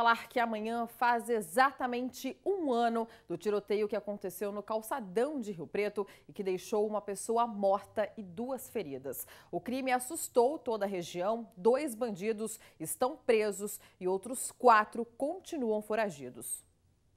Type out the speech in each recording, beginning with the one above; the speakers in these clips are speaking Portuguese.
Falar que amanhã faz exatamente um ano do tiroteio que aconteceu no calçadão de Rio Preto e que deixou uma pessoa morta e duas feridas. O crime assustou toda a região, dois bandidos estão presos e outros quatro continuam foragidos.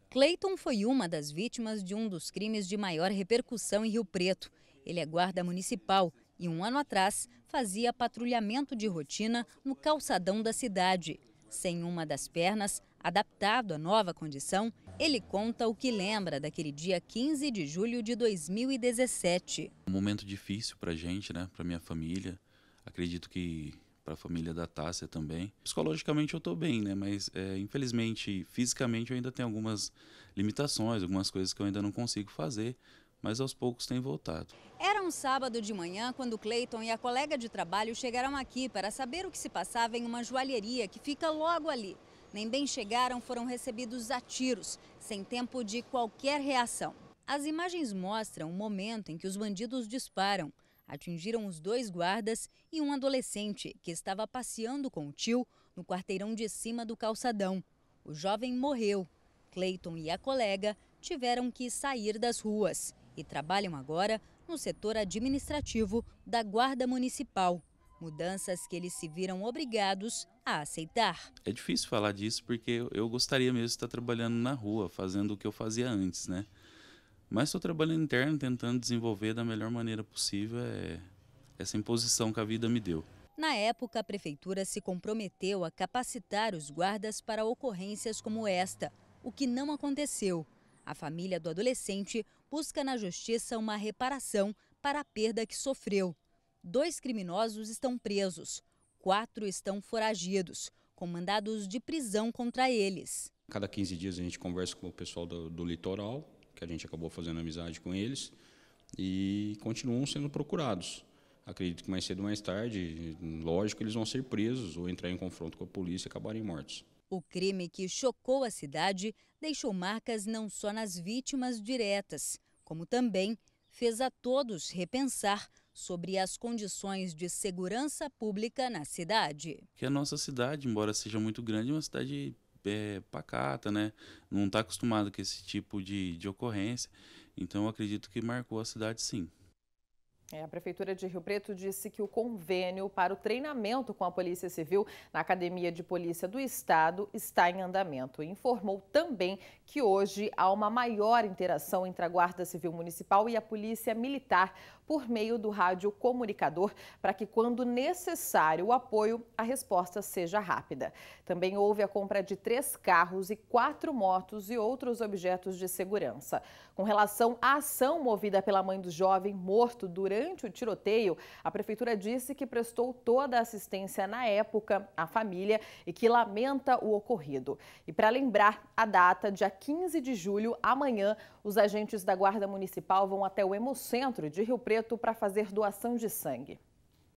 Cleiton foi uma das vítimas de um dos crimes de maior repercussão em Rio Preto. Ele é guarda municipal e um ano atrás fazia patrulhamento de rotina no calçadão da cidade. Sem uma das pernas, adaptado à nova condição, ele conta o que lembra daquele dia 15 de julho de 2017. Um momento difícil para a gente, né? para minha família, acredito que para a família da Tássia também. Psicologicamente eu estou bem, né? Mas é, infelizmente, fisicamente eu ainda tenho algumas limitações, algumas coisas que eu ainda não consigo fazer mas aos poucos tem voltado. Era um sábado de manhã quando Cleiton e a colega de trabalho chegaram aqui para saber o que se passava em uma joalheria que fica logo ali. Nem bem chegaram, foram recebidos a tiros, sem tempo de qualquer reação. As imagens mostram o momento em que os bandidos disparam. Atingiram os dois guardas e um adolescente que estava passeando com o tio no quarteirão de cima do calçadão. O jovem morreu. Clayton e a colega tiveram que sair das ruas e trabalham agora no setor administrativo da Guarda Municipal. Mudanças que eles se viram obrigados a aceitar. É difícil falar disso porque eu gostaria mesmo de estar trabalhando na rua, fazendo o que eu fazia antes, né? Mas estou trabalhando interno, tentando desenvolver da melhor maneira possível é, essa imposição que a vida me deu. Na época, a prefeitura se comprometeu a capacitar os guardas para ocorrências como esta, o que não aconteceu. A família do adolescente busca na justiça uma reparação para a perda que sofreu. Dois criminosos estão presos, quatro estão foragidos, com mandados de prisão contra eles. Cada 15 dias a gente conversa com o pessoal do, do litoral, que a gente acabou fazendo amizade com eles, e continuam sendo procurados acredito que mais cedo ou mais tarde, lógico, eles vão ser presos ou entrar em confronto com a polícia e acabarem mortos. O crime que chocou a cidade deixou marcas não só nas vítimas diretas, como também fez a todos repensar sobre as condições de segurança pública na cidade. Que a nossa cidade, embora seja muito grande, é uma cidade é, pacata, né? Não está acostumada com esse tipo de, de ocorrência. Então, acredito que marcou a cidade, sim. É, a Prefeitura de Rio Preto disse que o convênio para o treinamento com a Polícia Civil na Academia de Polícia do Estado está em andamento. Informou também que hoje há uma maior interação entre a Guarda Civil Municipal e a Polícia Militar por meio do rádio comunicador, para que, quando necessário o apoio, a resposta seja rápida. Também houve a compra de três carros e quatro motos e outros objetos de segurança. Com relação à ação movida pela mãe do jovem morto durante o tiroteio, a prefeitura disse que prestou toda a assistência na época à família e que lamenta o ocorrido. E para lembrar a data, dia 15 de julho, amanhã, os agentes da Guarda Municipal vão até o Hemocentro de Rio Preto Preto para fazer doação de sangue.